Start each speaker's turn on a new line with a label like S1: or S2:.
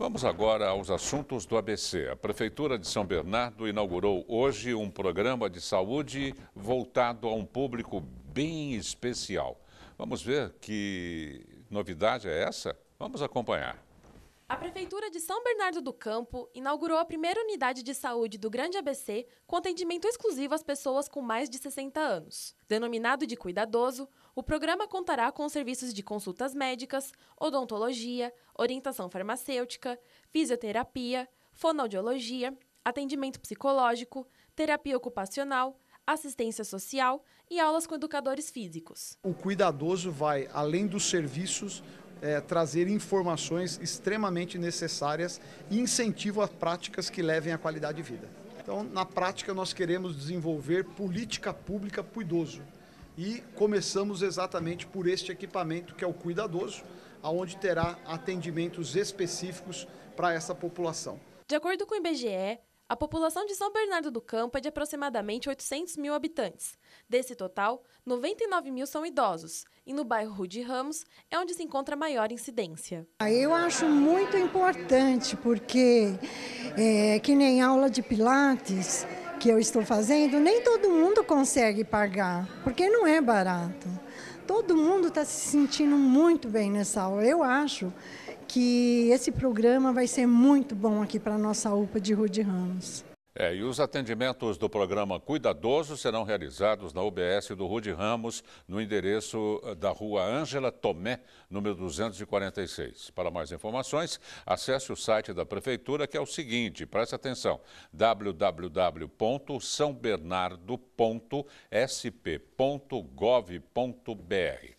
S1: Vamos agora aos assuntos do ABC. A Prefeitura de São Bernardo inaugurou hoje um programa de saúde voltado a um público bem especial. Vamos ver que novidade é essa? Vamos acompanhar.
S2: A Prefeitura de São Bernardo do Campo inaugurou a primeira unidade de saúde do Grande ABC com atendimento exclusivo às pessoas com mais de 60 anos. Denominado de Cuidadoso, o programa contará com serviços de consultas médicas, odontologia, orientação farmacêutica, fisioterapia, fonoaudiologia, atendimento psicológico, terapia ocupacional, assistência social e aulas com educadores físicos.
S3: O cuidadoso vai além dos serviços é, trazer informações extremamente necessárias e incentivo a práticas que levem à qualidade de vida. Então, na prática, nós queremos desenvolver política pública para o idoso. E começamos exatamente por este equipamento, que é o cuidadoso, aonde terá atendimentos específicos para essa população.
S2: De acordo com o IBGE, a população de São Bernardo do Campo é de aproximadamente 800 mil habitantes. Desse total, 99 mil são idosos. E no bairro Rude Ramos é onde se encontra a maior incidência.
S4: Ah, eu acho muito importante, porque é, que nem aula de pilates que eu estou fazendo, nem todo mundo consegue pagar, porque não é barato. Todo mundo está se sentindo muito bem nessa aula, eu acho que esse programa vai ser muito bom aqui para a nossa UPA de Rude Ramos.
S1: É, e os atendimentos do programa Cuidadoso serão realizados na UBS do Rude Ramos, no endereço eh, da rua Ângela Tomé, número 246. Para mais informações, acesse o site da Prefeitura, que é o seguinte, preste atenção, www.sãobernardo.sp.gov.br.